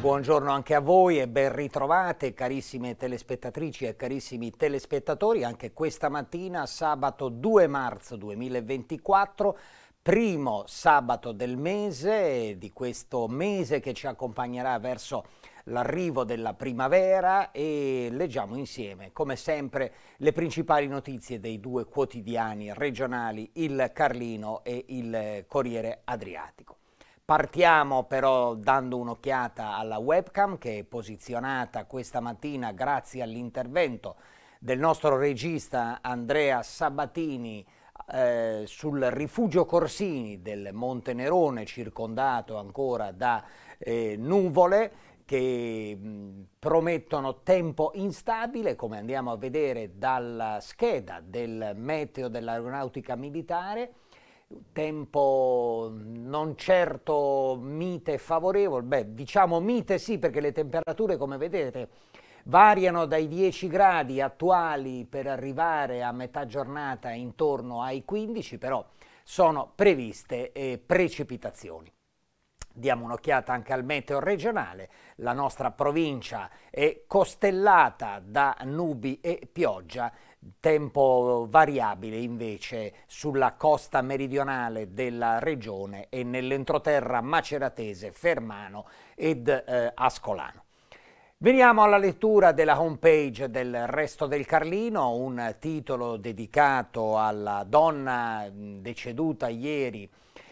Buongiorno anche a voi e ben ritrovate carissime telespettatrici e carissimi telespettatori anche questa mattina sabato 2 marzo 2024 primo sabato del mese di questo mese che ci accompagnerà verso l'arrivo della primavera e leggiamo insieme, come sempre, le principali notizie dei due quotidiani regionali, il Carlino e il Corriere Adriatico. Partiamo però dando un'occhiata alla webcam che è posizionata questa mattina grazie all'intervento del nostro regista Andrea Sabatini eh, sul rifugio Corsini del Monte Nerone circondato ancora da eh, nuvole che mh, promettono tempo instabile come andiamo a vedere dalla scheda del meteo dell'aeronautica militare tempo non certo mite e favorevole, beh diciamo mite sì perché le temperature come vedete variano dai 10 gradi attuali per arrivare a metà giornata intorno ai 15, però sono previste eh, precipitazioni. Diamo un'occhiata anche al meteo regionale, la nostra provincia è costellata da nubi e pioggia, tempo variabile invece sulla costa meridionale della regione e nell'entroterra maceratese, fermano ed eh, ascolano. Veniamo alla lettura della homepage del Resto del Carlino, un titolo dedicato alla donna deceduta ieri,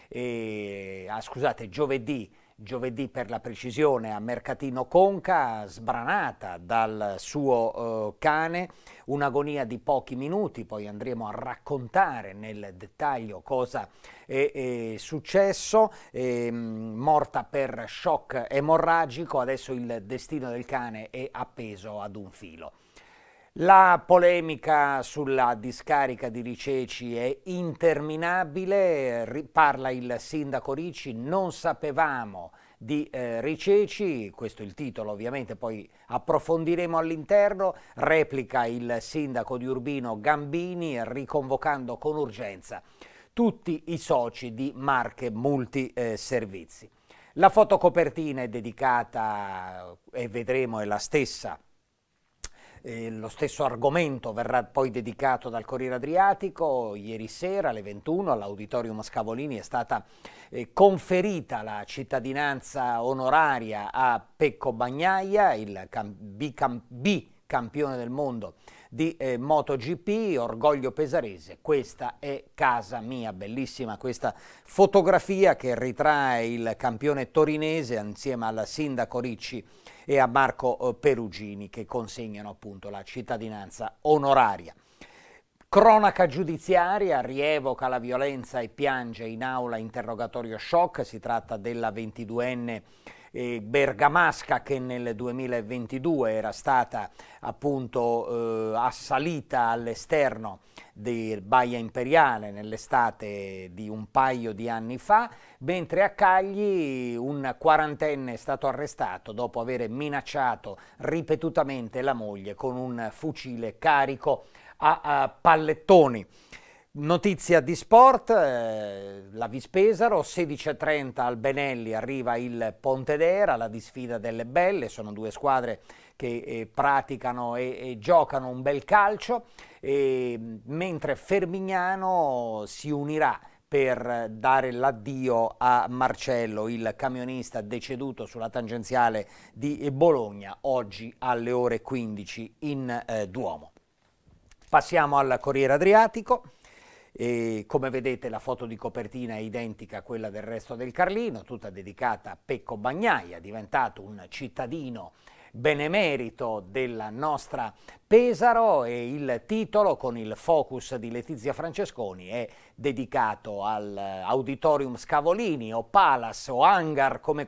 eh, ah, scusate, giovedì giovedì per la precisione a Mercatino Conca, sbranata dal suo eh, cane, un'agonia di pochi minuti, poi andremo a raccontare nel dettaglio cosa è, è successo, è, ehm, morta per shock emorragico, adesso il destino del cane è appeso ad un filo. La polemica sulla discarica di Riceci è interminabile, parla il sindaco Ricci, non sapevamo di eh, Riceci, questo è il titolo ovviamente, poi approfondiremo all'interno, replica il sindaco di Urbino Gambini riconvocando con urgenza tutti i soci di Marche Multiservizi. la fotocopertina è dedicata, eh, e vedremo è la stessa, eh, lo stesso argomento verrà poi dedicato dal Corriere Adriatico. Ieri sera alle 21 all'Auditorium Scavolini è stata eh, conferita la cittadinanza onoraria a Pecco Bagnaia, il cam- bicam- bicampione del mondo di eh, MotoGP, Orgoglio Pesarese, questa è casa mia, bellissima questa fotografia che ritrae il campione torinese insieme al sindaco Ricci e a Marco eh, Perugini che consegnano appunto la cittadinanza onoraria. Cronaca giudiziaria, rievoca la violenza e piange in aula interrogatorio shock, si tratta della 22enne eh, bergamasca che nel 2022 era stata appunto eh, assalita all'esterno di Baia Imperiale nell'estate di un paio di anni fa, mentre a Cagli un quarantenne è stato arrestato dopo aver minacciato ripetutamente la moglie con un fucile carico a, a pallettoni. Notizia di sport, eh, la Vispesaro, 16.30 al Benelli arriva il Pontedera, la disfida delle belle, sono due squadre che eh, praticano e, e, giocano un bel calcio, e, mentre Fermignano si unirà per dare l'addio a Marcello, il camionista deceduto sulla tangenziale di Bologna, oggi alle ore 15 in eh, Duomo. Passiamo al Corriere Adriatico. E come vedete la foto di copertina è identica a quella del resto del Carlino, tutta dedicata a Pecco Bagnaia, diventato un cittadino benemerito della nostra Pesaro e il titolo con il focus di Letizia Francesconi è dedicato all'Auditorium eh, Scavolini o Palace o Hangar come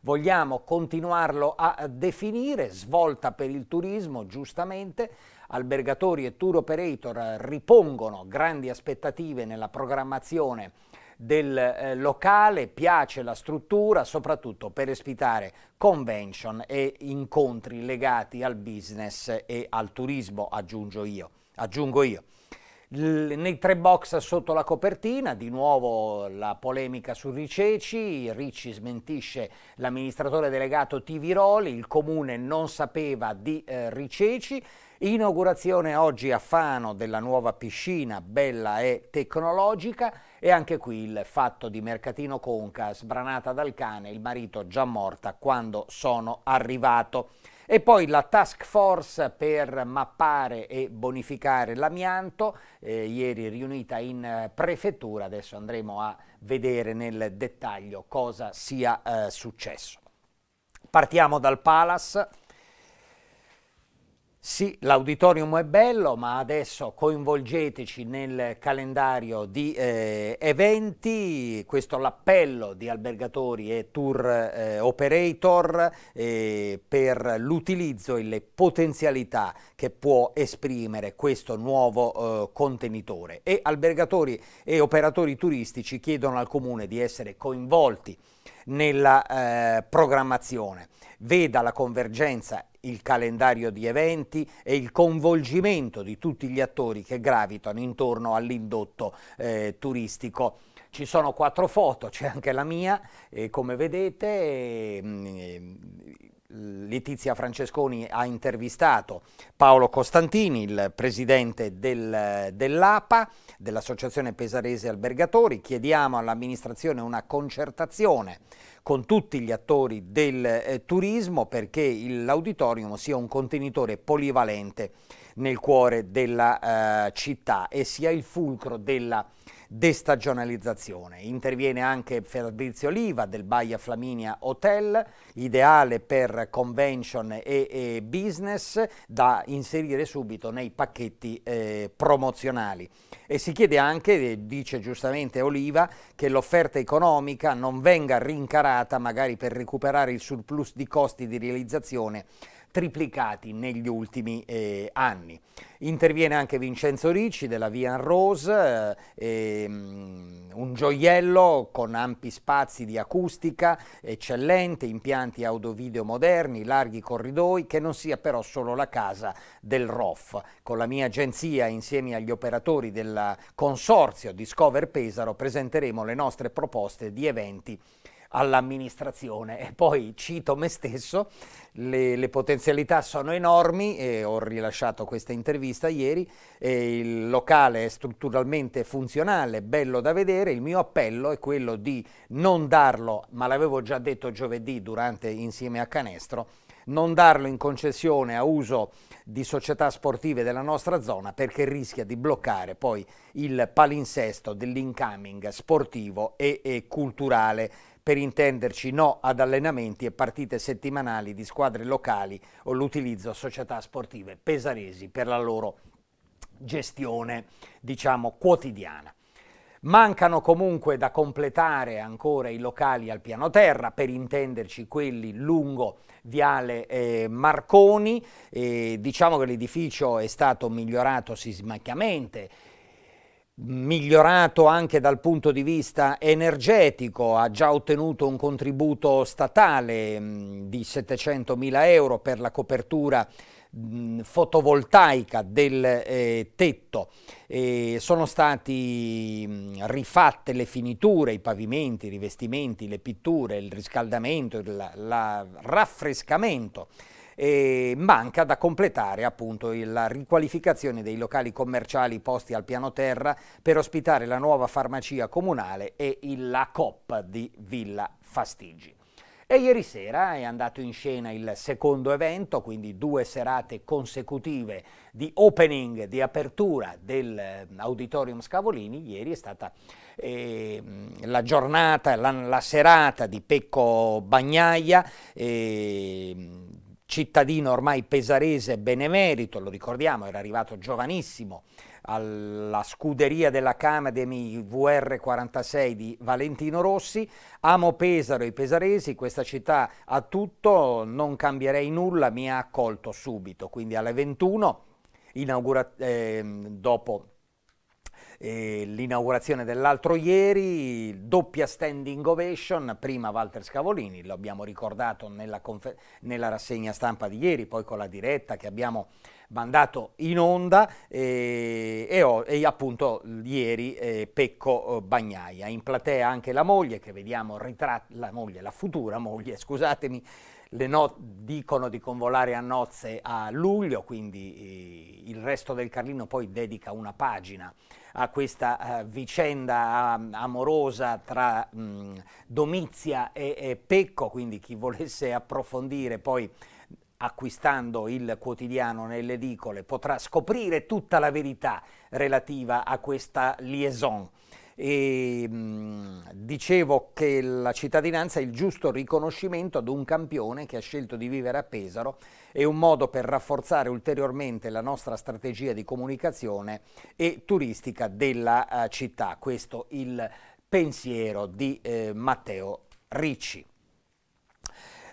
vogliamo continuarlo a definire, svolta per il turismo giustamente Albergatori e tour operator eh, ripongono grandi aspettative nella programmazione del eh, locale, piace la struttura soprattutto per ospitare convention e incontri legati al business e al turismo, aggiungo io. Aggiungo io nei tre box sotto la copertina, di nuovo la polemica su Riceci, Ricci smentisce l'amministratore delegato Tiviroli, il comune non sapeva di eh, Riceci, inaugurazione oggi a Fano della nuova piscina bella e tecnologica e anche qui il fatto di Mercatino Conca sbranata dal cane, il marito già morta quando sono arrivato. E poi la task force per mappare e bonificare l'amianto, eh, ieri riunita in eh, prefettura, adesso andremo a vedere nel dettaglio cosa sia eh, successo. Partiamo dal Palace. Sì, l'auditorium è bello, ma adesso coinvolgeteci nel calendario di eh, eventi, questo è l'appello di albergatori e tour eh, operator eh, per l'utilizzo e le potenzialità che può esprimere questo nuovo eh, contenitore. E albergatori e operatori turistici chiedono al Comune di essere coinvolti nella eh, programmazione. Veda la convergenza il calendario di eventi e il coinvolgimento di tutti gli attori che gravitano intorno all'indotto eh, turistico. Ci sono quattro foto, c'è anche la mia, e come vedete. Mm, eh, Letizia Francesconi ha intervistato Paolo Costantini, il presidente del, dell'APA, dell'Associazione Pesarese Albergatori. Chiediamo all'amministrazione una concertazione con tutti gli attori del eh, turismo perché l'auditorium sia un contenitore polivalente nel cuore della eh, città e sia il fulcro della città destagionalizzazione. Interviene anche Fabrizio Oliva del Baia Flaminia Hotel, ideale per convention e, e business da inserire subito nei pacchetti eh, promozionali. E si chiede anche, eh, dice giustamente Oliva, che l'offerta economica non venga rincarata magari per recuperare il surplus di costi di realizzazione triplicati negli ultimi eh, anni. Interviene anche Vincenzo Ricci della Vian Rose, eh, ehm, un gioiello con ampi spazi di acustica, eccellente, impianti audio-video moderni, larghi corridoi, che non sia però solo la casa del ROF. Con la mia agenzia, insieme agli operatori del consorzio Discover Pesaro, presenteremo le nostre proposte di eventi all'amministrazione. E poi cito me stesso, le, le potenzialità sono enormi, eh, ho rilasciato questa intervista ieri, eh, il locale è strutturalmente funzionale, bello da vedere, il mio appello è quello di non darlo, ma l'avevo già detto giovedì durante insieme a Canestro, non darlo in concessione a uso di società sportive della nostra zona perché rischia di bloccare poi il palinsesto dell'incoming sportivo e, e culturale per intenderci no ad allenamenti e partite settimanali di squadre locali o l'utilizzo a società sportive pesaresi per la loro gestione, diciamo, quotidiana. Mancano comunque da completare ancora i locali al piano terra, per intenderci quelli lungo Viale eh, Marconi, eh, diciamo che l'edificio è stato migliorato sismicamente, migliorato anche dal punto di vista energetico, ha già ottenuto un contributo statale mm, di 700 mila euro per la copertura mm, fotovoltaica del eh, tetto. E sono stati mh, mm, rifatte le finiture, i pavimenti, i rivestimenti, le pitture, il riscaldamento, il la, la raffrescamento e manca da completare appunto la riqualificazione dei locali commerciali posti al piano terra per ospitare la nuova farmacia comunale e la COP di Villa Fastigi. E ieri sera è andato in scena il secondo evento, quindi due serate consecutive di opening, di apertura dell'Auditorium ehm, Scavolini. Ieri è stata eh, la giornata, la, la, serata di Pecco Bagnaia, eh, cittadino ormai pesarese benemerito, lo ricordiamo, era arrivato giovanissimo alla scuderia della dell'Academy VR46 di Valentino Rossi. Amo Pesaro e i pesaresi, questa città ha tutto, non cambierei nulla, mi ha accolto subito, quindi alle 21 inaugura- eh, dopo l'inaugurazione dell'altro ieri, doppia standing ovation, prima Walter Scavolini, lo abbiamo ricordato nella, nella rassegna stampa di ieri, poi con la diretta che abbiamo mandato in onda eh, e, ho, e, appunto ieri eh, Pecco Bagnaia. In platea anche la moglie che vediamo ritrat- la moglie, la futura moglie, scusatemi, le no- dicono di convolare a nozze a luglio, quindi eh, il resto del Carlino poi dedica una pagina a questa eh, vicenda um, amorosa tra mh, Domizia e, e Pecco, quindi chi volesse approfondire poi acquistando il quotidiano nelle edicole potrà scoprire tutta la verità relativa a questa liaison e mh, dicevo che la cittadinanza è il giusto riconoscimento ad un campione che ha scelto di vivere a Pesaro e un modo per rafforzare ulteriormente la nostra strategia di comunicazione e turistica della uh, città. Questo il pensiero di eh, Matteo Ricci.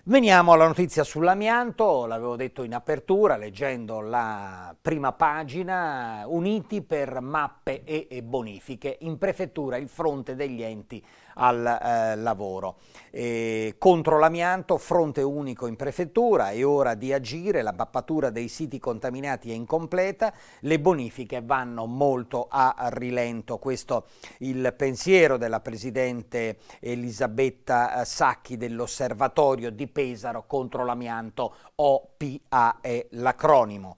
Veniamo alla notizia sull'amianto, l'avevo detto in apertura leggendo la prima pagina, uniti per mappe e bonifiche, in prefettura il fronte degli enti al eh, lavoro. E contro l'amianto, fronte unico in prefettura, è ora di agire, la mappatura dei siti contaminati è incompleta, le bonifiche vanno molto a rilento. Questo il pensiero della Presidente Elisabetta eh, Sacchi dell'Osservatorio di Pesaro contro l'amianto, OPA è l'acronimo.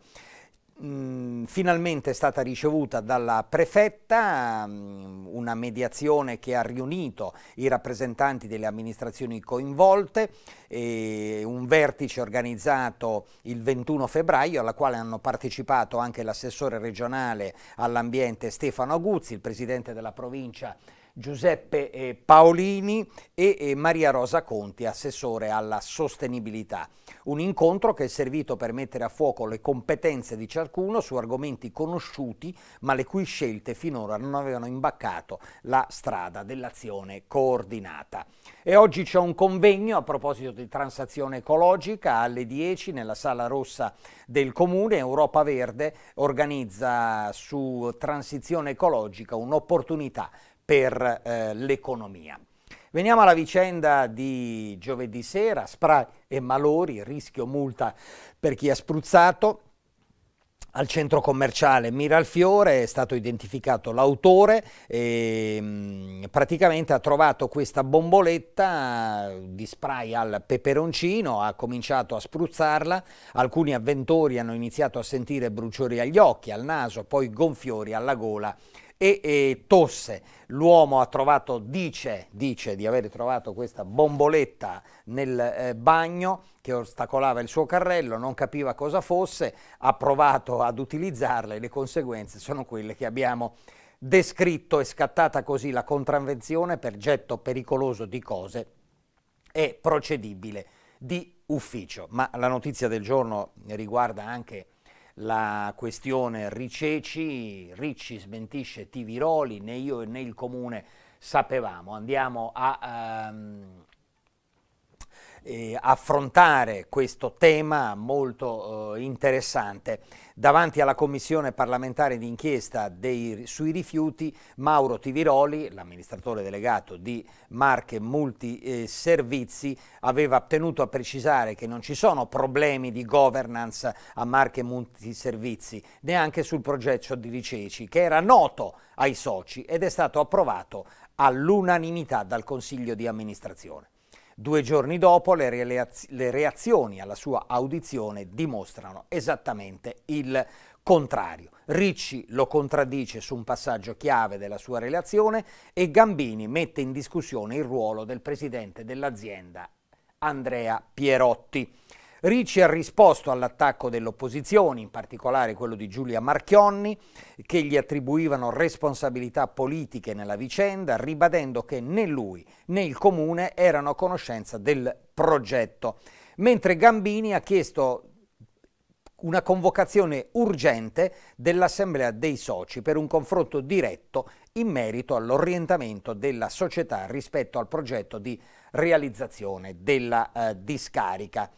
Mm, finalmente è stata ricevuta dalla prefetta mm, una mediazione che ha riunito i rappresentanti delle amministrazioni coinvolte, un vertice organizzato il 21 febbraio alla quale hanno partecipato anche l'assessore regionale all'ambiente Stefano Aguzzi, il presidente della provincia Giuseppe eh, Paolini e eh, Maria Rosa Conti, assessore alla sostenibilità. Un incontro che è servito per mettere a fuoco le competenze di ciascuno su argomenti conosciuti ma le cui scelte finora non avevano imbaccato la strada dell'azione coordinata. E oggi c'è un convegno a proposito di transazione ecologica alle 10 nella Sala Rossa del Comune. Europa Verde organizza su transizione ecologica un'opportunità per eh, l'economia. Veniamo alla vicenda di giovedì sera, Spray e Malori, rischio multa per chi ha spruzzato. Al centro commerciale Miralfiore è stato identificato l'autore e mm, praticamente ha trovato questa bomboletta di spray al peperoncino, ha cominciato a spruzzarla, alcuni avventori hanno iniziato a sentire bruciori agli occhi, al naso, poi gonfiori alla gola e, e tosse. L'uomo ha trovato, dice, dice, di aver trovato questa bomboletta nel eh, bagno che ostacolava il suo carrello, non capiva cosa fosse, ha provato ad utilizzarla e le conseguenze sono quelle che abbiamo descritto e scattata così la contravvenzione per getto pericoloso di cose è procedibile di ufficio. Ma la notizia del giorno riguarda anche la questione Riceci, Ricci smentisce Tiviroli, né io né il comune sapevamo. Andiamo a, um, eh, affrontare questo tema molto eh, interessante. Davanti alla commissione parlamentare d'inchiesta dei, sui rifiuti, Mauro Tiviroli, l'amministratore delegato di Marche Multiservizi, aveva tenuto a precisare che non ci sono problemi di governance a Marche Multiservizi, neanche sul progetto di Riceci, che era noto ai soci ed è stato approvato all'unanimità dal Consiglio di amministrazione. Due giorni dopo le, reaz- le reazioni alla sua audizione dimostrano esattamente il contrario. Ricci lo contraddice su un passaggio chiave della sua relazione e Gambini mette in discussione il ruolo del presidente dell'azienda Andrea Pierotti. Ricci ha risposto all'attacco dell'opposizione, in particolare quello di Giulia Marchionni, che gli attribuivano responsabilità politiche nella vicenda, ribadendo che né lui né il comune erano a conoscenza del progetto. Mentre Gambini ha chiesto una convocazione urgente dell'Assemblea dei soci per un confronto diretto in merito all'orientamento della società rispetto al progetto di realizzazione della eh, discarica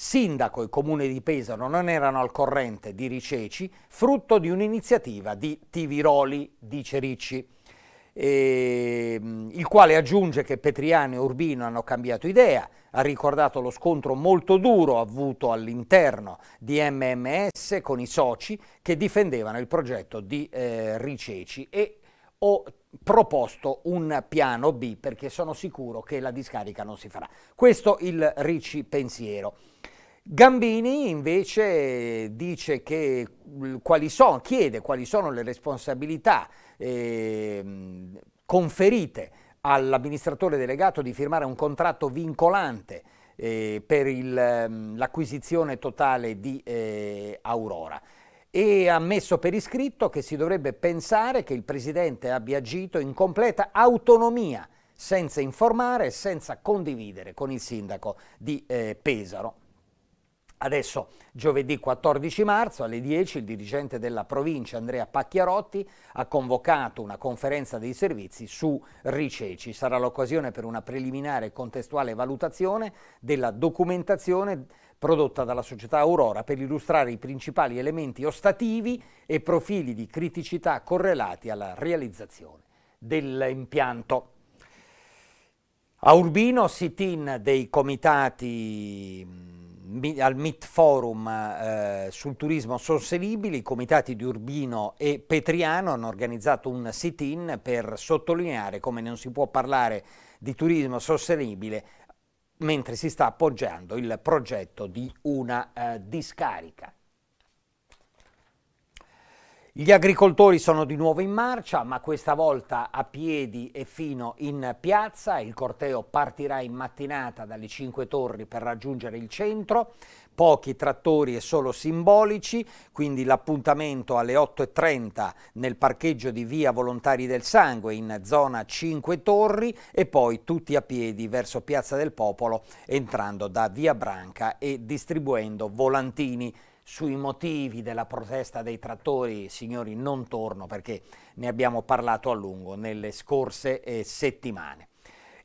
sindaco e comune di Pesaro non erano al corrente di Riceci, frutto di un'iniziativa di Tiviroli, dice Ricci, eh, il quale aggiunge che Petriano e Urbino hanno cambiato idea, ha ricordato lo scontro molto duro avuto all'interno di MMS con i soci che difendevano il progetto di eh, Riceci e ho proposto un piano B perché sono sicuro che la discarica non si farà. Questo il Ricci pensiero. Gambini invece dice che mm, quali sono, chiede quali sono le responsabilità eh, conferite all'amministratore delegato di firmare un contratto vincolante eh, per mm, l'acquisizione totale di eh, Aurora e ha messo per iscritto che si dovrebbe pensare che il Presidente abbia agito in completa autonomia, senza informare e senza condividere con il Sindaco di eh, Pesaro. Adesso giovedì 14 marzo alle 10 il dirigente della provincia Andrea Pacchiarotti ha convocato una conferenza dei servizi su Riceci. Sarà l'occasione per una preliminare e contestuale valutazione della documentazione prodotta dalla società Aurora per illustrare i principali elementi ostativi e profili di criticità correlati alla realizzazione dell'impianto. A Urbino sit-in dei comitati al MIT Forum eh, sul turismo sostenibile i comitati di Urbino e Petriano hanno organizzato un sit-in per sottolineare come non si può parlare di turismo sostenibile mentre si sta appoggiando il progetto di una eh, discarica. Gli agricoltori sono di nuovo in marcia, ma questa volta a piedi e fino in piazza. Il corteo partirà in mattinata dalle Cinque Torri per raggiungere il centro. Pochi trattori e solo simbolici, quindi l'appuntamento alle 8.30 nel parcheggio di via Volontari del Sangue in zona Cinque Torri e poi tutti a piedi verso Piazza del Popolo entrando da via Branca e distribuendo volantini sui motivi della protesta dei trattori, signori, non torno perché ne abbiamo parlato a lungo nelle scorse eh, settimane.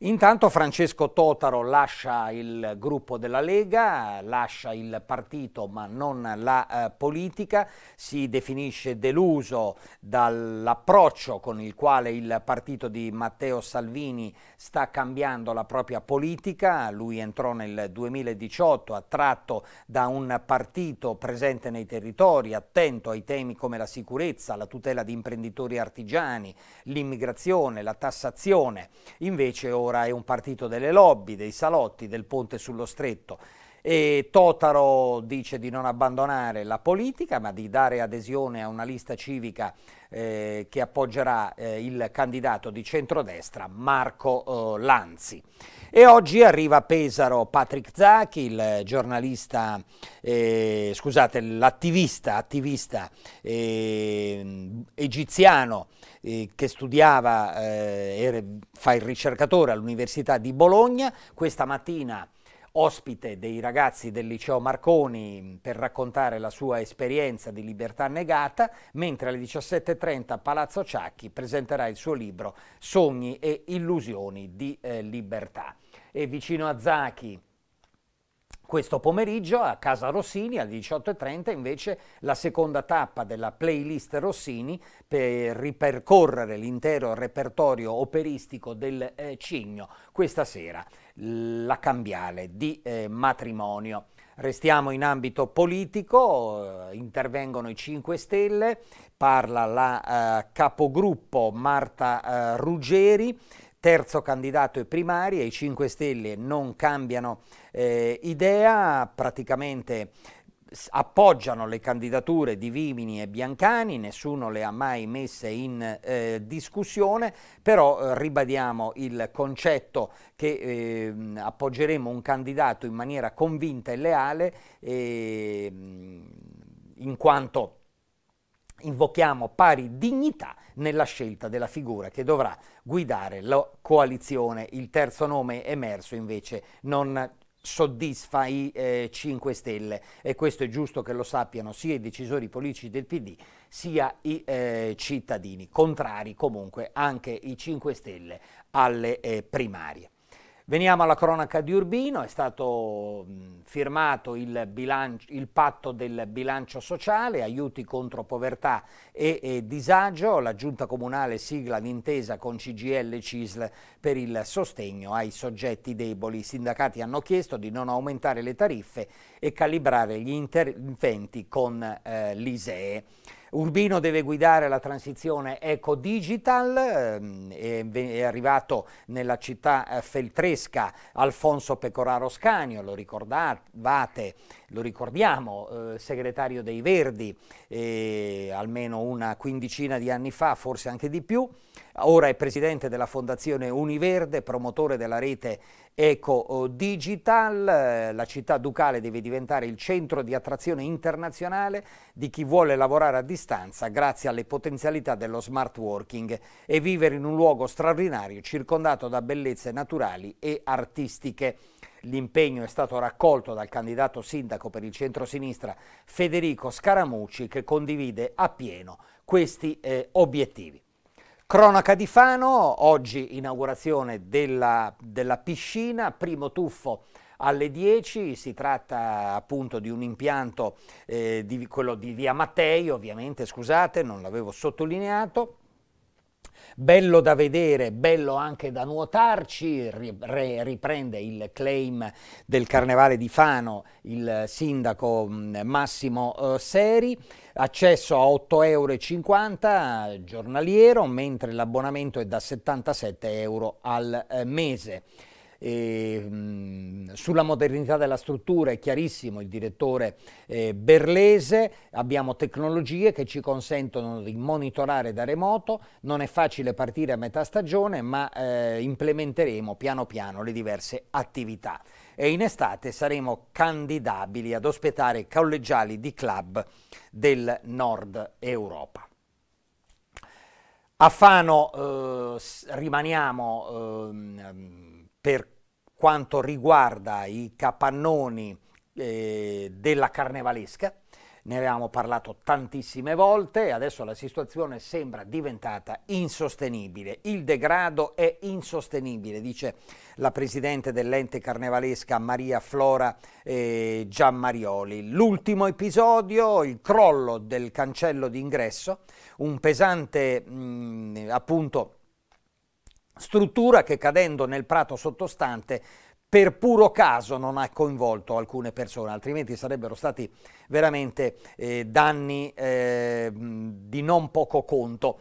Intanto Francesco Totaro lascia il gruppo della Lega, lascia il partito ma non la eh, politica, si definisce deluso dall'approccio con il quale il partito di Matteo Salvini sta cambiando la propria politica, lui entrò nel 2018 attratto da un partito presente nei territori, attento ai temi come la sicurezza, la tutela di imprenditori artigiani, l'immigrazione, la tassazione, invece ora Diaspora è un partito delle lobby, dei salotti, del ponte sullo stretto. E Totaro dice di non abbandonare la politica ma di dare adesione a una lista civica eh, che appoggerà eh, il candidato di centrodestra Marco eh, Lanzi. E oggi arriva a Pesaro Patrick Zacchi, il giornalista, eh, scusate, l'attivista, attivista, eh, egiziano eh, che studiava e fa il ricercatore all'Università di Bologna. Questa mattina ospite dei ragazzi del liceo Marconi per raccontare la sua esperienza di libertà negata, mentre alle 17.30 Palazzo Ciacchi presenterà il suo libro Sogni e illusioni di eh, libertà. E vicino a Zachi questo pomeriggio a Casa Rossini alle 18.30 invece la seconda tappa della playlist Rossini per ripercorrere l'intero repertorio operistico del eh, Cigno questa sera, la cambiale di eh, matrimonio. Restiamo in ambito politico, eh, intervengono i 5 Stelle, parla la eh, capogruppo Marta eh, Ruggeri, terzo candidato ai primari e i 5 Stelle non cambiano eh, idea, praticamente appoggiano le candidature di Vimini e Biancani, nessuno le ha mai messe in eh, discussione, però eh, ribadiamo il concetto che eh, appoggeremo un candidato in maniera convinta e leale ehm, in quanto invochiamo pari dignità nella scelta della figura che dovrà guidare la coalizione. Il terzo nome emerso invece non soddisfa i eh, 5 Stelle e questo è giusto che lo sappiano sia i decisori politici del PD sia i eh, cittadini, contrari comunque anche i 5 Stelle alle eh, primarie. Veniamo alla cronaca di Urbino, è stato firmato il, bilancio, il patto del bilancio sociale, aiuti contro povertà e, e, disagio, la giunta comunale sigla l'intesa con CGL e CISL per il sostegno ai soggetti deboli. I sindacati hanno chiesto di non aumentare le tariffe e calibrare gli interventi con eh, l'ISEE. Urbino deve guidare la transizione eco-digital, ehm, è arrivato nella città eh, feltresca Alfonso Pecoraro Scanio, lo ricordavate, lo ricordiamo, eh, segretario dei Verdi eh, almeno una quindicina di anni fa, forse anche di più, ora è presidente della Fondazione Univerde, promotore della rete Eco eh, Digital, eh, la città ducale deve diventare il centro di attrazione internazionale di chi vuole lavorare a distanza grazie alle potenzialità dello smart working e vivere in un luogo straordinario circondato da bellezze naturali e artistiche. L'impegno è stato raccolto dal candidato sindaco per il centro-sinistra Federico Scaramucci che condivide appieno questi eh, obiettivi. Cronaca di Fano, oggi inaugurazione della, della piscina, primo tuffo alle 10, si tratta appunto di un impianto, eh, di, quello di via Mattei, ovviamente scusate, non l'avevo sottolineato, Bello da vedere, bello anche da nuotarci, riprende il claim del Carnevale di Fano il sindaco mm, Massimo eh, Seri, accesso a 8,50 euro giornaliero, mentre l'abbonamento è da 77 euro al eh, mese. E, sulla modernità della struttura è chiarissimo il direttore eh, Berlese, abbiamo tecnologie che ci consentono di monitorare da remoto, non è facile partire a metà stagione ma eh, implementeremo piano piano le diverse attività e in estate saremo candidabili ad ospitare collegiali di club del nord Europa. A Fano eh, rimaniamo eh, per quanto riguarda i capannoni eh, della carnevalesca, ne avevamo parlato tantissime volte e adesso la situazione sembra diventata insostenibile. Il degrado è insostenibile, dice la presidente dell'ente carnevalesca Maria Flora eh, Giammarioli. L'ultimo episodio, il crollo del cancello d'ingresso, un pesante mh, mm, appunto struttura che cadendo nel prato sottostante per puro caso non ha coinvolto alcune persone, altrimenti sarebbero stati veramente eh, danni eh, di non poco conto.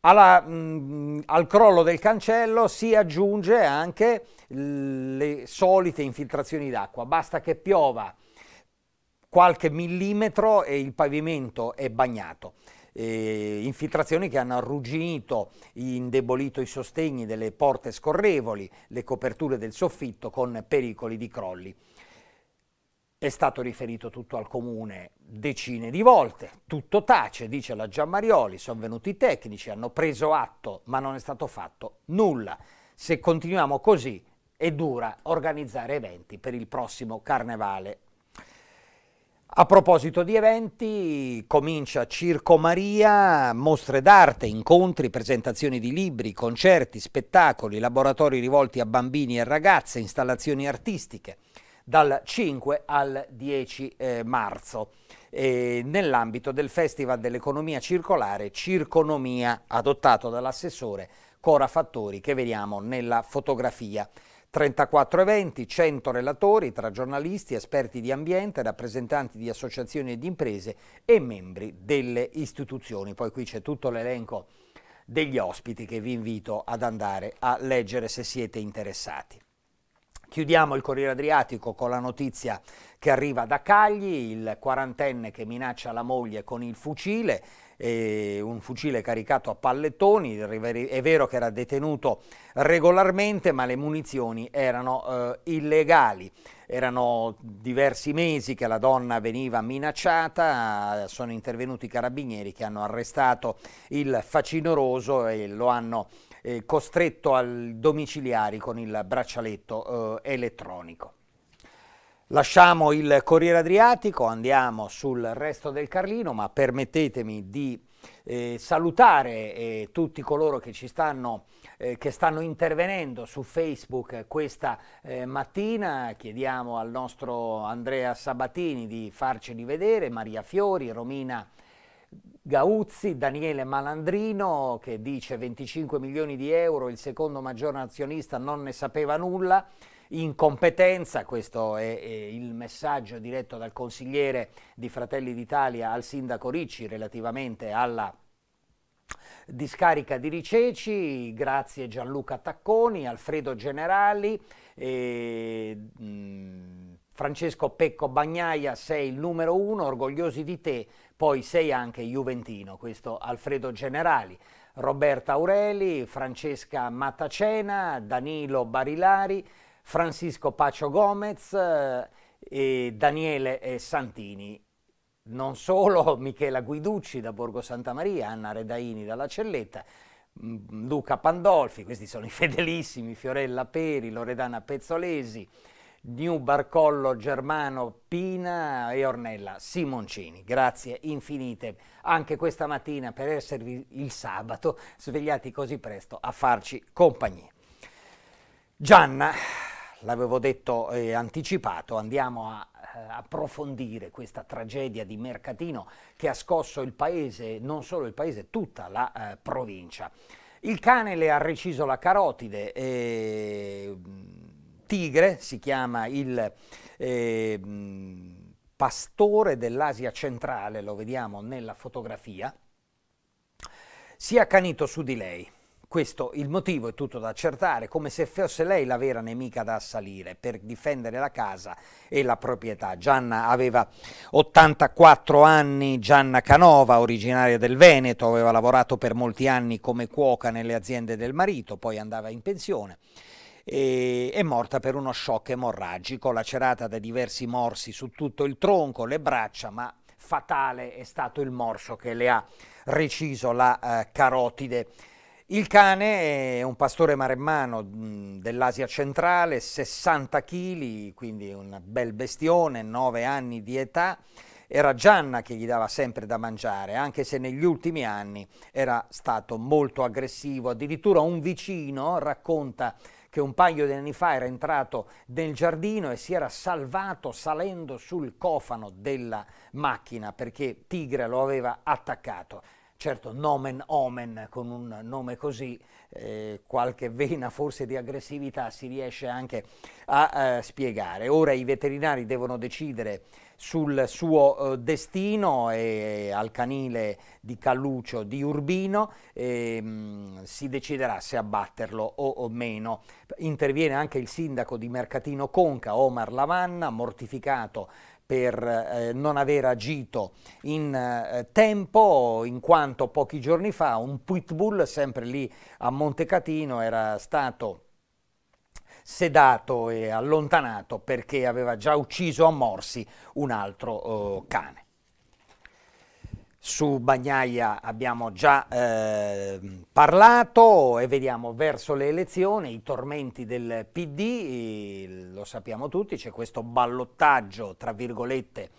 Alla, mh, mm, al crollo del cancello si aggiunge anche le solite infiltrazioni d'acqua, basta che piova qualche millimetro e il pavimento è bagnato eh, infiltrazioni che hanno arrugginito, indebolito i sostegni delle porte scorrevoli, le coperture del soffitto con pericoli di crolli. È stato riferito tutto al comune decine di volte, tutto tace, dice la Giammarioli, sono venuti i tecnici, hanno preso atto, ma non è stato fatto nulla. Se continuiamo così è dura organizzare eventi per il prossimo carnevale a proposito di eventi, comincia Circo Maria, mostre d'arte, incontri, presentazioni di libri, concerti, spettacoli, laboratori rivolti a bambini e ragazze, installazioni artistiche, dal 5 al 10 eh, marzo, eh, nell'ambito del Festival dell'Economia Circolare Circonomia, adottato dall'assessore Cora Fattori, che vediamo nella fotografia. 34 eventi, 100 relatori tra giornalisti, esperti di ambiente, rappresentanti di associazioni e di imprese e membri delle istituzioni. Poi qui c'è tutto l'elenco degli ospiti che vi invito ad andare a leggere se siete interessati. Chiudiamo il Corriere Adriatico con la notizia che arriva da Cagli, il quarantenne che minaccia la moglie con il fucile, eh, un fucile caricato a pallettoni, è vero che era detenuto regolarmente ma le munizioni erano eh, illegali. Erano diversi mesi che la donna veniva minacciata, sono intervenuti i carabinieri che hanno arrestato il facinoroso e lo hanno eh, costretto al domiciliari con il braccialetto eh, elettronico. Lasciamo il Corriere Adriatico, andiamo sul resto del Carlino, ma permettetemi di eh, salutare eh, tutti coloro che ci stanno eh, che stanno intervenendo su Facebook questa eh, mattina. Chiediamo al nostro Andrea Sabatini di farceli vedere, Maria Fiori, Romina Gauzzi, Daniele Malandrino che dice 25 milioni di euro, il secondo maggior azionista non ne sapeva nulla incompetenza, questo è, è, il messaggio diretto dal consigliere di Fratelli d'Italia al sindaco Ricci relativamente alla discarica di Riceci, grazie Gianluca Tacconi, Alfredo Generali, e, mh, mm, Francesco Pecco Bagnaia, sei il numero uno, orgogliosi di te, poi sei anche Juventino, questo Alfredo Generali. Roberta Aureli, Francesca Mattacena, Danilo Barilari, Francisco Pacio Gomez eh, e Daniele eh, Santini. Non solo Michela Guiducci da Borgo Santa Maria, Anna Redaini dalla Celletta, mm, Luca Pandolfi, questi sono i fedelissimi, Fiorella Peri, Loredana Pezzolesi, New Barcollo Germano Pina e Ornella Simoncini. Grazie infinite anche questa mattina per esservi il sabato svegliati così presto a farci compagnia. Gianna, l'avevo detto e eh, anticipato, andiamo a eh, approfondire questa tragedia di Mercatino che ha scosso il paese, non solo il paese, tutta la eh, provincia. Il cane le ha reciso la carotide, eh, Tigre si chiama il eh, pastore dell'Asia centrale, lo vediamo nella fotografia, si è accanito su di lei questo il motivo è tutto da accertare, come se fosse lei la vera nemica da assalire per difendere la casa e la proprietà. Gianna aveva 84 anni, Gianna Canova, originaria del Veneto, aveva lavorato per molti anni come cuoca nelle aziende del marito, poi andava in pensione E è morta per uno shock emorragico, lacerata da diversi morsi su tutto il tronco, le braccia, ma fatale è stato il morso che le ha reciso la eh, carotide. Il cane è un pastore maremmano dell'Asia centrale, 60 kg, quindi un bel bestione, 9 anni di età. Era Gianna che gli dava sempre da mangiare, anche se negli ultimi anni era stato molto aggressivo. Addirittura un vicino racconta che un paio di anni fa era entrato nel giardino e si era salvato salendo sul cofano della macchina perché Tigre lo aveva attaccato certo nomen omen, con un nome così, eh, qualche vena forse di aggressività si riesce anche a eh, spiegare. Ora i veterinari devono decidere sul suo eh, destino e eh, al canile di Calluccio di Urbino e, ehm, mh, si deciderà se abbatterlo o, o, meno. Interviene anche il sindaco di Mercatino Conca, Omar Lavanna, mortificato per eh, non aver agito in eh, tempo, in quanto pochi giorni fa un pitbull, sempre lì a Montecatino, era stato sedato e allontanato perché aveva già ucciso a morsi un altro eh, cane. Su Bagnaia abbiamo già eh, parlato e vediamo verso le elezioni i tormenti del PD, lo sappiamo tutti, c'è questo ballottaggio, tra virgolette,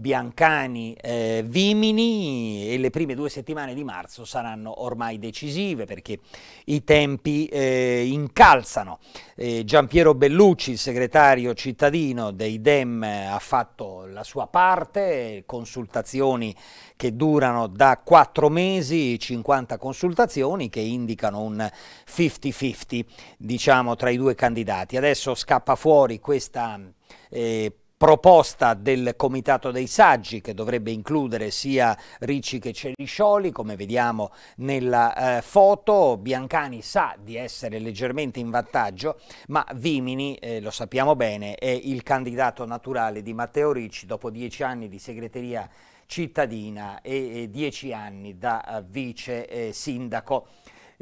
Biancani eh, Vimini e le prime due settimane di marzo saranno ormai decisive perché i tempi eh, incalzano. Eh, Giampiero Bellucci, il segretario cittadino dei Dem, ha fatto la sua parte, consultazioni che durano da quattro mesi, 50 consultazioni che indicano un 50-50 diciamo, tra i due candidati. Adesso scappa fuori questa eh, proposta del Comitato dei Saggi che dovrebbe includere sia Ricci che Ceriscioli, come vediamo nella eh, foto, Biancani sa di essere leggermente in vantaggio, ma Vimini, eh, lo sappiamo bene, è il candidato naturale di Matteo Ricci dopo dieci anni di segreteria cittadina e, e dieci anni da eh, vice eh, sindaco.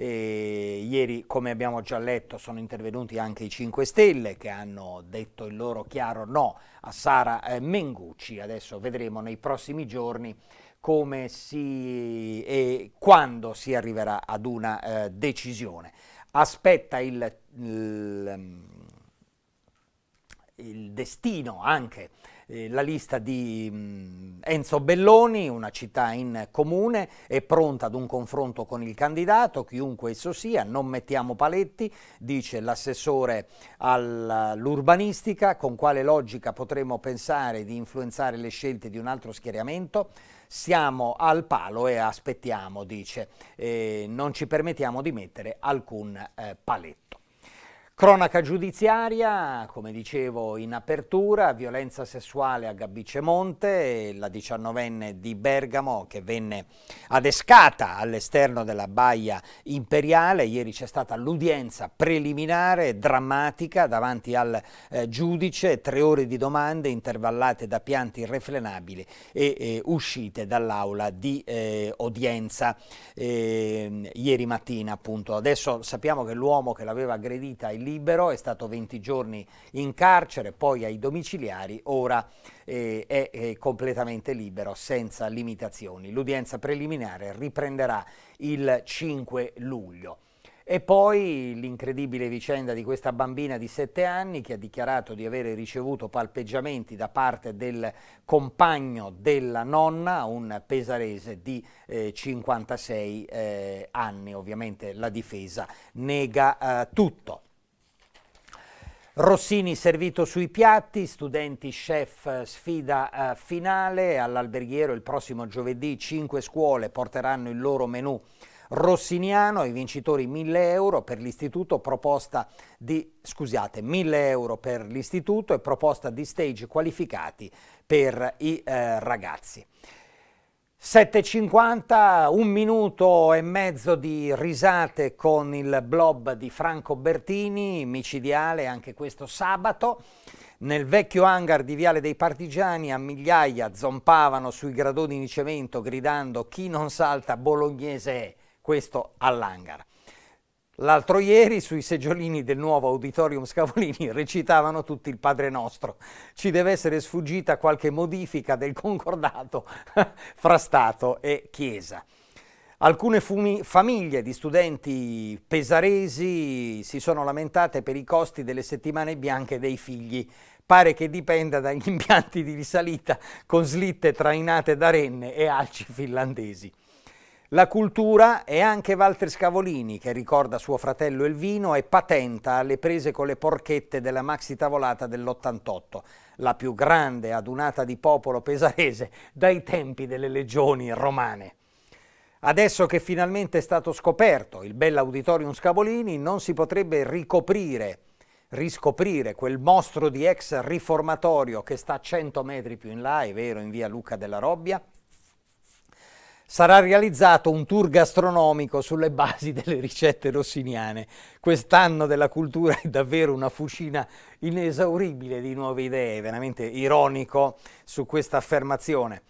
E ieri, come abbiamo già letto, sono intervenuti anche i 5 Stelle che hanno detto il loro chiaro no a Sara eh, Mengucci. Adesso vedremo nei prossimi giorni come si e quando si arriverà ad una eh, decisione. Aspetta il, il, mm, il destino anche eh, la lista di mh, mm, Enzo Belloni, una città in comune, è pronta ad un confronto con il candidato, chiunque esso sia, non mettiamo paletti, dice l'assessore all'urbanistica, con quale logica potremmo pensare di influenzare le scelte di un altro schieramento? siamo al palo e aspettiamo, dice, eh, non ci permettiamo di mettere alcun eh, paletto. Cronaca giudiziaria, come dicevo in apertura, violenza sessuale a Gabbice Monte, la diciannovenne di Bergamo che venne adescata all'esterno della Baia Imperiale. Ieri c'è stata l'udienza preliminare drammatica davanti al eh, giudice, tre ore di domande intervallate da pianti irrefrenabili e eh, uscite dall'aula di eh, udienza ehm, ieri mattina appunto. Adesso sappiamo che l'uomo che l'aveva aggredita, il libero, è stato 20 giorni in carcere, poi ai domiciliari, ora eh, è, è completamente libero senza limitazioni. L'udienza preliminare riprenderà il 5 luglio. E poi l'incredibile vicenda di questa bambina di 7 anni che ha dichiarato di avere ricevuto palpeggiamenti da parte del compagno della nonna, un pesarese di eh, 56 eh, anni. Ovviamente la difesa nega eh, tutto. Rossini servito sui piatti, studenti chef sfida eh, finale all'alberghiero il prossimo giovedì cinque scuole porteranno il loro menù rossiniano, i vincitori 1000 euro per l'istituto, proposta di, scusate, 1000 euro per l'istituto e proposta di stage qualificati per i eh, ragazzi. 7.50, un minuto e mezzo di risate con il blob di Franco Bertini, micidiale anche questo sabato. Nel vecchio hangar di Viale dei Partigiani a migliaia zompavano sui gradoni di cemento gridando chi non salta bolognese è, questo all'hangar. L'altro ieri sui seggiolini del nuovo Auditorium Scavolini recitavano tutti il Padre Nostro. Ci deve essere sfuggita qualche modifica del concordato fra Stato e Chiesa. Alcune fumi, famiglie di studenti pesaresi si sono lamentate per i costi delle settimane bianche dei figli. Pare che dipenda dagli impianti di risalita con slitte trainate da renne e alci finlandesi. La cultura è anche Walter Scavolini che ricorda suo fratello Elvino e patenta le prese con le porchette della maxi tavolata dell'88, la più grande adunata di popolo pesarese dai tempi delle legioni romane. Adesso che finalmente è stato scoperto il bell'auditorium Scavolini non si potrebbe ricoprire, riscoprire quel mostro di ex riformatorio che sta 100 metri più in là, è vero, in via Luca della Robbia, sarà realizzato un tour gastronomico sulle basi delle ricette rossiniane. Quest'anno della cultura è davvero una fucina inesauribile di nuove idee, veramente ironico su questa affermazione.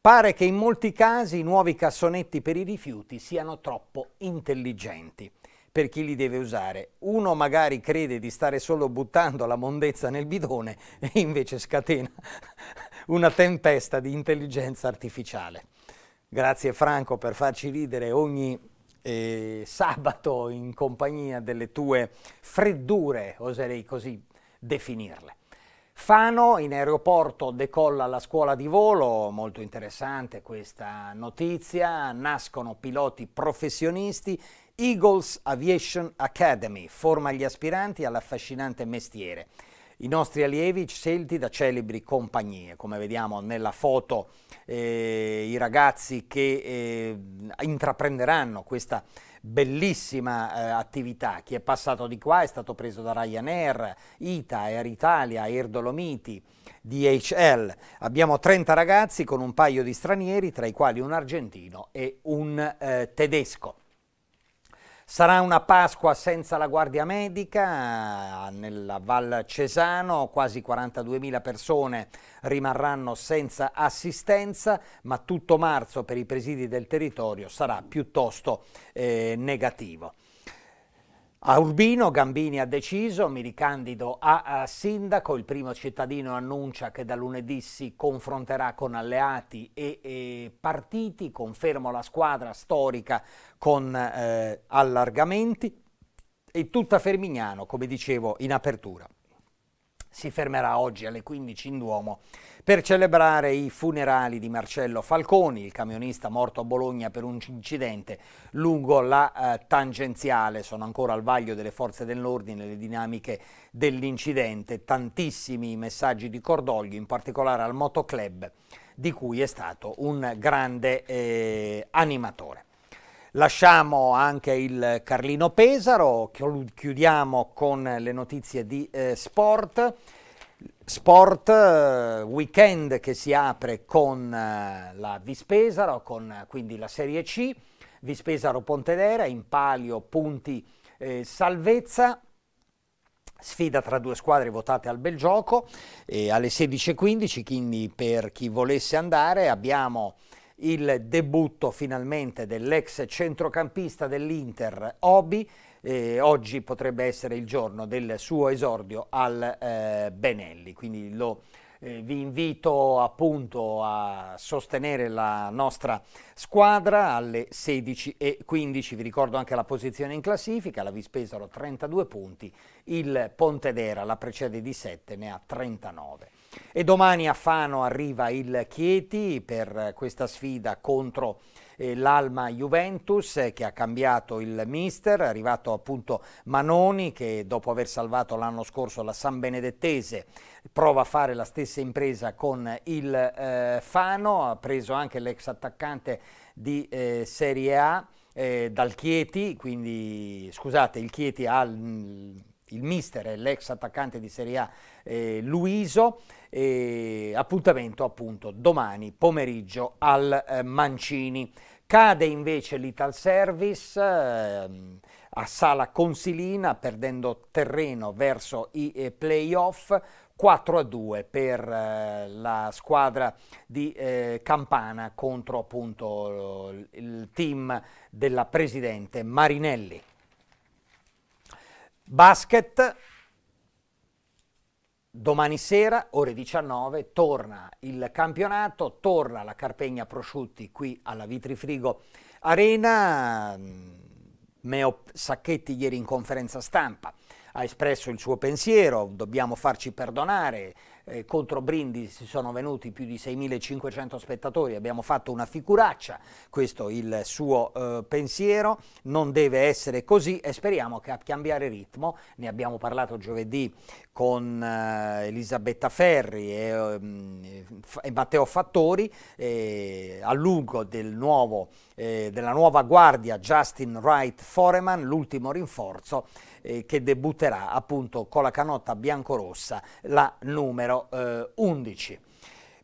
Pare che in molti casi i nuovi cassonetti per i rifiuti siano troppo intelligenti per chi li deve usare. Uno magari crede di stare solo buttando la mondezza nel bidone e invece scatena una tempesta di intelligenza artificiale. Grazie Franco per farci ridere ogni eh, sabato in compagnia delle tue freddure, oserei così definirle. Fano, in aeroporto decolla la scuola di volo, molto interessante questa notizia, nascono piloti professionisti, Eagles Aviation Academy forma gli aspiranti all'affascinante mestiere i nostri allievi scelti da celebri compagnie, come vediamo nella foto eh, i ragazzi che eh, intraprenderanno questa bellissima eh, attività, chi è passato di qua è stato preso da Ryanair, ITA, Air Italia, Air Dolomiti, DHL, abbiamo 30 ragazzi con un paio di stranieri tra i quali un argentino e un eh, tedesco. Sarà una Pasqua senza la guardia medica, nella Val Cesano quasi 42.000 persone rimarranno senza assistenza, ma tutto marzo per i presidi del territorio sarà piuttosto eh, negativo. A Urbino Gambini ha deciso, mi ricandido a, a, sindaco, il primo cittadino annuncia che da lunedì si confronterà con alleati e, e partiti, confermo la squadra storica con eh, allargamenti e tutta Fermignano, come dicevo in apertura. Si fermerà oggi alle 15 in Duomo per celebrare i funerali di Marcello Falconi, il camionista morto a Bologna per un incidente lungo la eh, tangenziale, sono ancora al vaglio delle forze dell'ordine le dinamiche dell'incidente, tantissimi messaggi di cordoglio, in particolare al motoclub di cui è stato un grande eh, animatore. Lasciamo anche il Carlino Pesaro, chiudiamo con le notizie di eh, sport. Sport eh, weekend che si apre con eh, la Vispesaro, con eh, quindi la Serie C, Vispesaro Pontedera, in palio punti eh, salvezza, sfida tra due squadre votate al bel gioco, eh, alle 16.15, quindi per chi volesse andare abbiamo il debutto finalmente dell'ex centrocampista dell'Inter, Obi, eh, oggi potrebbe essere il giorno del suo esordio al eh, Benelli, quindi lo eh, vi invito appunto a sostenere la nostra squadra alle 16.15. Vi ricordo anche la posizione in classifica, la Vispesaro 32 punti, il Pontedera la precede di 7, ne ha 39. E domani a Fano arriva il Chieti per questa sfida contro l'Alma Juventus eh, che ha cambiato il mister, è arrivato appunto Manoni che dopo aver salvato l'anno scorso la San Benedettese prova a fare la stessa impresa con il eh, Fano, ha preso anche l'ex attaccante di eh, Serie A eh, dal Chieti, quindi scusate il Chieti ha... Mh, il mister e l'ex attaccante di Serie A eh, Luiso, eh, appuntamento appunto domani pomeriggio al eh, Mancini. Cade invece l'Ital Service ehm, a Sala Consilina perdendo terreno verso i eh, playoff, 4 a 2 per eh, la squadra di eh, Campana contro appunto il team della presidente Marinelli. Basket, domani sera, ore 19, torna il campionato, torna la Carpegna Prosciutti qui alla Vitrifrigo Arena. Mm, Meo Sacchetti ieri in conferenza stampa ha espresso il suo pensiero, dobbiamo farci perdonare, eh, contro Brindisi sono venuti più di 6.500 spettatori, abbiamo fatto una figuraccia, questo il suo eh, pensiero, non deve essere così e speriamo che a cambiare ritmo, ne abbiamo parlato giovedì con eh, Elisabetta Ferri e, ehm, e Matteo Fattori, a lungo del nuovo, eh, della nuova guardia Justin Wright Foreman, l'ultimo rinforzo eh, che debutterà appunto con la canotta biancorossa, la numero eh, 11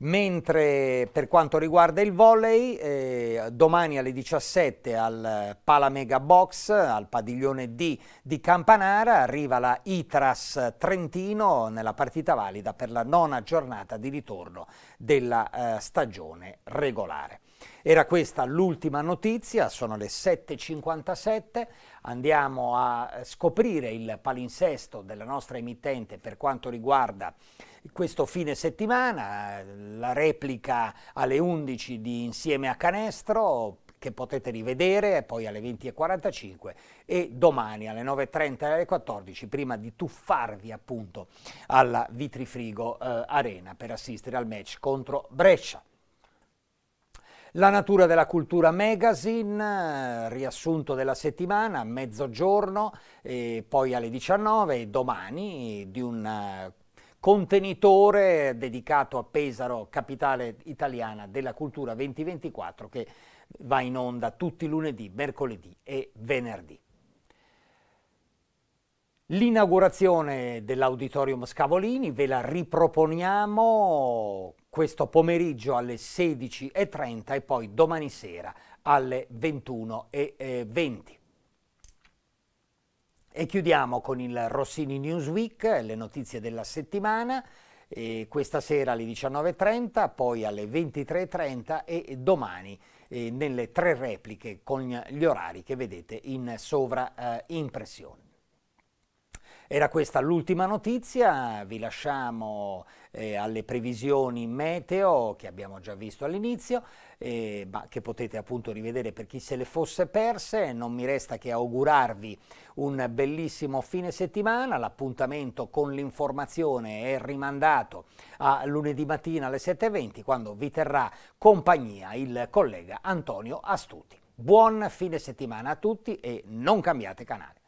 mentre per quanto riguarda il volley eh, domani alle 17 al Palamega Box al padiglione D di Campanara arriva la Itras Trentino nella partita valida per la nona giornata di ritorno della eh, stagione regolare. Era questa l'ultima notizia, sono le 7.57, andiamo a scoprire il palinsesto della nostra emittente per quanto riguarda questo fine settimana, la replica alle 11 di Insieme a Canestro che potete rivedere poi alle 20.45 e domani alle 9.30 e alle 14 prima di tuffarvi appunto alla Vitrifrigo eh, Arena per assistere al match contro Brescia. La natura della cultura magazine, eh, riassunto della settimana, mezzogiorno, poi alle 19, domani, di un eh, contenitore dedicato a Pesaro, capitale italiana della cultura 2024, che va in onda tutti lunedì, mercoledì e venerdì. L'inaugurazione dell'Auditorium Scavolini ve la riproponiamo questo pomeriggio alle 16.30 e poi domani sera alle 21.20. E chiudiamo con il Rossini Newsweek, le notizie della settimana, e questa sera alle 19.30, poi alle 23.30 e domani eh, nelle tre repliche con gli orari che vedete in sovraimpressione. Eh, era questa l'ultima notizia, vi lasciamo eh, alle previsioni meteo che abbiamo già visto all'inizio, eh, ma che potete appunto rivedere per chi se le fosse perse. Non mi resta che augurarvi un bellissimo fine settimana, l'appuntamento con l'informazione è rimandato a lunedì mattina alle 7.20 quando vi terrà compagnia il collega Antonio Astuti. Buon fine settimana a tutti e non cambiate canale.